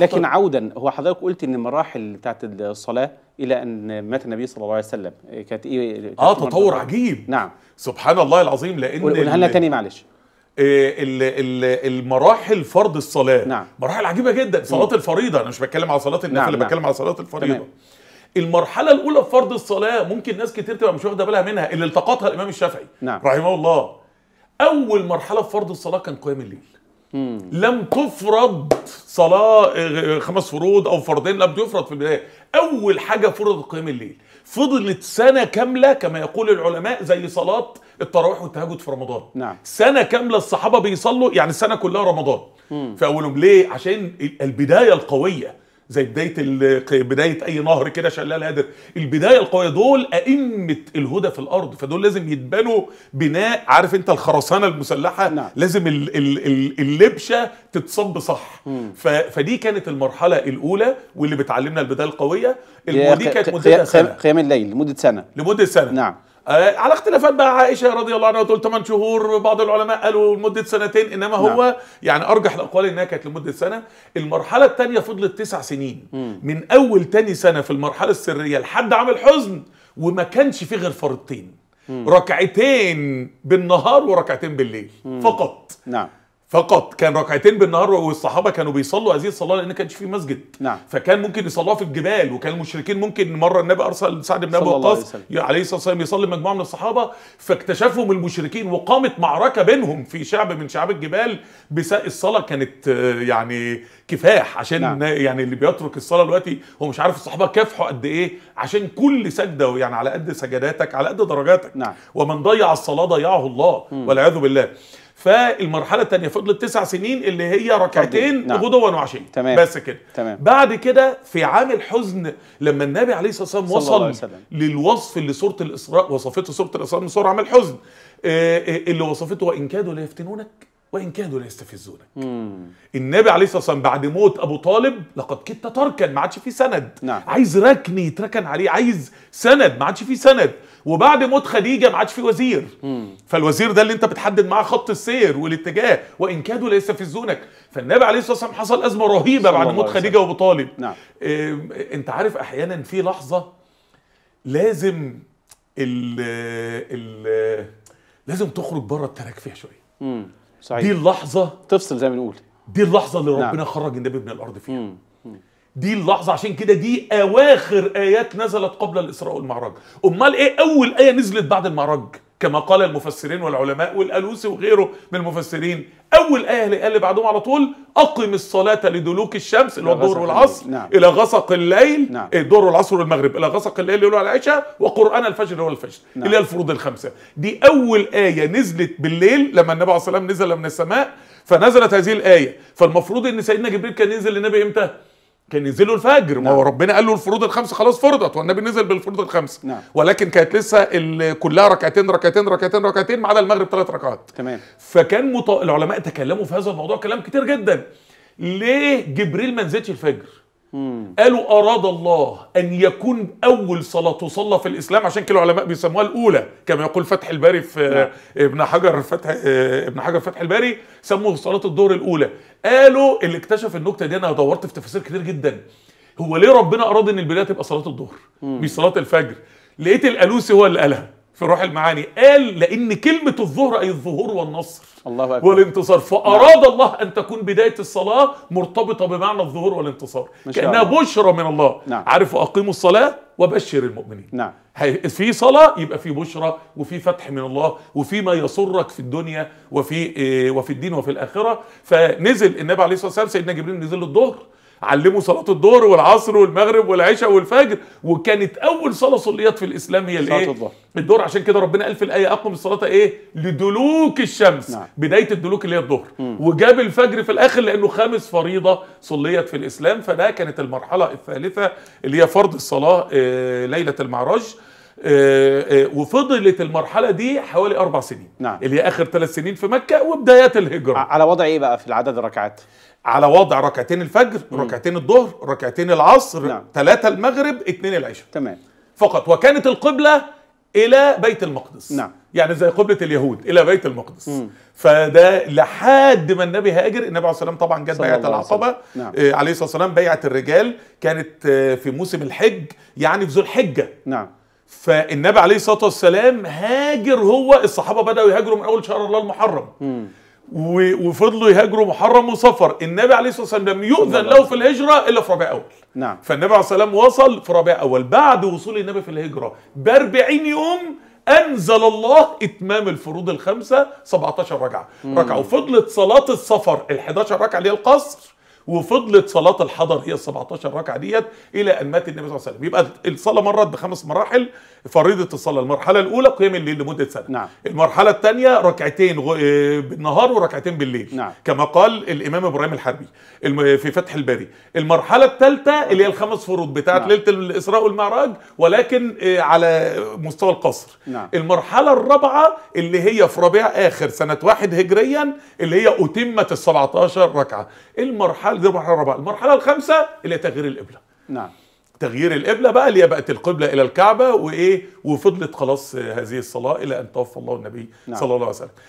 لكن طيب. عودا هو حضرتك قلت ان المراحل بتاعت الصلاه الى ان مات النبي صلى الله عليه وسلم كانت ايه كانت اه تطور عجيب نعم سبحان الله العظيم لان قولها لنا تاني معلش آه، ال ال المراحل فرض الصلاه نعم. مراحل عجيبه جدا صلاه مم. الفريضه انا مش بتكلم على صلاه النفل نعم. نعم. بتكلم على صلاه الفريضه تمام. المرحله الاولى في فرض الصلاه ممكن ناس كتير تبقى مش واخده بالها منها اللي التقطها الامام الشافعي نعم. رحمه الله اول مرحله في فرض الصلاه كان قيام الليل لم تفرض صلاه آه، خمس فروض او فرضين لم تفرض في البدايه اول حاجه فرضت قيام الليل فضلت سنه كامله كما يقول العلماء زي صلاه التراويح والتهجد في رمضان نعم. سنه كامله الصحابه بيصلوا يعني السنه كلها رمضان مم. في اولهم ليه عشان البدايه القويه زي بدايه بدايه اي نهر كده شلال هادر البدايه القويه دول ائمه الهدى في الارض فدول لازم يتبنوا بناء عارف انت الخرسانه المسلحه نعم. لازم اللبشه تتصب صح ف فدي كانت المرحله الاولى واللي بتعلمنا البدايه القويه ودي كانت مدة سنه قيام الليل لمده سنه لمده سنه نعم آه، على اختلافات بقى عائشه رضي الله عنها تقول 8 شهور بعض العلماء قالوا لمده سنتين انما هو نعم. يعني ارجح الاقوال انها كانت لمده سنه المرحله الثانيه فضلت تسع سنين مم. من اول تاني سنه في المرحله السريه لحد عام الحزن وما كانش فيه غير فرضتين ركعتين بالنهار وركعتين بالليل مم. فقط نعم فقط كان ركعتين بالنهار والصحابه كانوا بيصلوا هذه الصلاه لان كانش في مسجد نعم. فكان ممكن يصلوها في الجبال وكان المشركين ممكن مره النبي ارسل سعد بن ابي وقاص عليه الصلاه والسلام يصلي مجموعه من الصحابه فاكتشفهم المشركين وقامت معركه بينهم في شعب من شعاب الجبال بس الصلاه كانت آه، يعني كفاح عشان نعم. يعني اللي بيترك الصلاه دلوقتي هو مش عارف الصحابه كافحوا قد ايه عشان كل سجده يعني على قد سجداتك على قد درجاتك نعم. ومن ضيع الصلاه ضيعه الله والعياذ بالله فالمرحله الثانيه فضلت تسع سنين اللي هي ركعتين نعم. غدوا وعشيه تمام. بس كده تمام. بعد كده في عام الحزن لما النبي عليه الصلاه والسلام وصل للوصف اللي سوره الاسراء وصفته سوره الاسراء من سوره عام الحزن آه، آه، اللي وصفته وان كادوا ليفتنونك وإن كادوا ليستفزونك النبي عليه الصلاة والسلام بعد موت أبو طالب لقد كدت تركن ما عادش فيه سند نعم. عايز ركن يتركن عليه عايز سند ما عادش فيه سند وبعد موت خديجة ما عادش فيه وزير مم. فالوزير ده اللي انت بتحدد معاه خط السير والاتجاه وإن كادوا ليستفزونك فالنبي عليه الصلاة والسلام حصل أزمة رهيبة بعد موت خديجة وأبو طالب نعم. اه انت عارف أحيانا في لحظة لازم الـ الـ لازم تخرج بره التراك فيها شوية صحيح. دي اللحظه تفصل زي ما بنقول دي اللحظه اللي ربنا نعم. خرج النبي من الارض فيها مم. دي اللحظه عشان كده دي اواخر ايات نزلت قبل الاسراء والمعراج امال ايه اول ايه نزلت بعد المعراج كما قال المفسرين والعلماء والالوسي وغيره من المفسرين اول ايه اللي قال بعدهم على طول اقم الصلاه لدلوك الشمس اللي هو الظهر والعصر نعم. الى غسق الليل نعم. الظهر والعصر والمغرب الى غسق الليل اللي هو العشاء وقران الفجر هو الفجر نعم. اللي هي الفروض الخمسه دي اول ايه نزلت بالليل لما النبي عليه الصلاه والسلام نزل من السماء فنزلت هذه الايه فالمفروض ان سيدنا جبريل كان ينزل للنبي امتى كان ينزلوا الفجر نعم. ما هو نعم. ربنا قال له الفروض الخمس خلاص فرضت والنبي نزل بالفروض الخمس نعم. ولكن كانت لسه كلها ركعتين ركعتين ركعتين ركعتين ما عدا المغرب ثلاث ركعات تمام فكان مط... العلماء تكلموا في هذا الموضوع كلام كتير جدا ليه جبريل ما نزلش الفجر قالوا أراد الله أن يكون أول صلاة تصلى في الإسلام عشان كده العلماء بيسموها الأولى كما يقول فتح الباري في نعم. ابن حجر فتح آه، ابن حجر فتح الباري سموه صلاة الظهر الأولى قالوا اللي اكتشف النكتة دي أنا دورت في تفاسير كتير جدا هو ليه ربنا أراد إن البداية تبقى صلاة الظهر مش صلاة الفجر لقيت الألوسي هو اللي قالها في روح المعاني قال لأن كلمة الظهر أي الظهور والنصر الله أكبر. والانتصار فأراد نعم. الله أن تكون بداية الصلاة مرتبطة بمعنى الظهور والانتصار كأنها الله. بشرة من الله نعم. عارف أقيموا الصلاة وبشر المؤمنين نعم في صلاة يبقى في بشرة وفي فتح من الله وفي ما يسرك في الدنيا وفي آه، وفي الدين وفي الآخرة فنزل النبي عليه الصلاة والسلام سيدنا جبريل نزل الظهر علموا صلاه الظهر والعصر والمغرب والعشاء والفجر وكانت اول صلاه صليات في الاسلام هي الايه الظهر عشان كده ربنا قال في الايه اقم الصلاه ايه لدلوك الشمس نعم. بدايه الدلوك اللي هي الظهر وجاب الفجر في الاخر لانه خامس فريضه صليت في الاسلام فده كانت المرحله الثالثه اللي هي فرض الصلاه آه، ليله المعراج آه، آه، وفضلت المرحله دي حوالي اربع سنين نعم. اللي هي اخر ثلاث سنين في مكه وبدايات الهجره على وضع ايه بقى في العدد الركعات على وضع ركعتين الفجر مم. ركعتين الظهر ركعتين العصر نعم. ثلاثه المغرب اثنين العشاء تمام فقط وكانت القبله الى بيت المقدس نعم يعني زي قبله اليهود الى بيت المقدس مم. فده لحد ما النبي هاجر النبي عليه الصلاه والسلام طبعا جت بيعه العقبه نعم. آه، عليه الصلاه والسلام بيعه الرجال كانت في موسم الحج يعني في ذو الحجه نعم فالنبي عليه الصلاه والسلام هاجر هو الصحابه بداوا يهاجروا من اول شهر الله المحرم م. وفضلوا يهاجروا محرم وصفر النبي عليه الصلاه والسلام لم يؤذن له في الهجره الا في ربيع اول نعم فالنبي عليه الصلاه والسلام وصل في ربيع اول بعد وصول النبي في الهجره ب 40 يوم انزل الله اتمام الفروض الخمسه 17 ركعه ركعه وفضلت صلاه السفر ال 11 ركعه اللي هي القصر وفضلت صلاه الحضر هي ال 17 ركعه ديت الى ان مات النبي صلى الله عليه وسلم يبقى الصلاه مرت بخمس مراحل فريضه الصلاه المرحله الاولى قيام الليل لمده سنه نعم. المرحله الثانيه ركعتين آه، بالنهار وركعتين بالليل نعم. كما قال الامام ابراهيم الحربي في فتح الباري المرحله الثالثه اللي هي الخمس فروض بتاعه نعم. ليله الاسراء والمعراج ولكن آه، على مستوى القصر نعم. المرحله الرابعه اللي هي في ربيع اخر سنه واحد هجريا اللي هي اتمت ال 17 ركعه المرحله المرحله دي المرحله الرابعه المرحله الخامسه اللي هي تغيير القبله نعم تغيير القبله بقى اللي بقت القبله الى الكعبه وايه وفضلت خلاص هذه الصلاه الى ان توفى الله النبي نعم. صلى الله عليه وسلم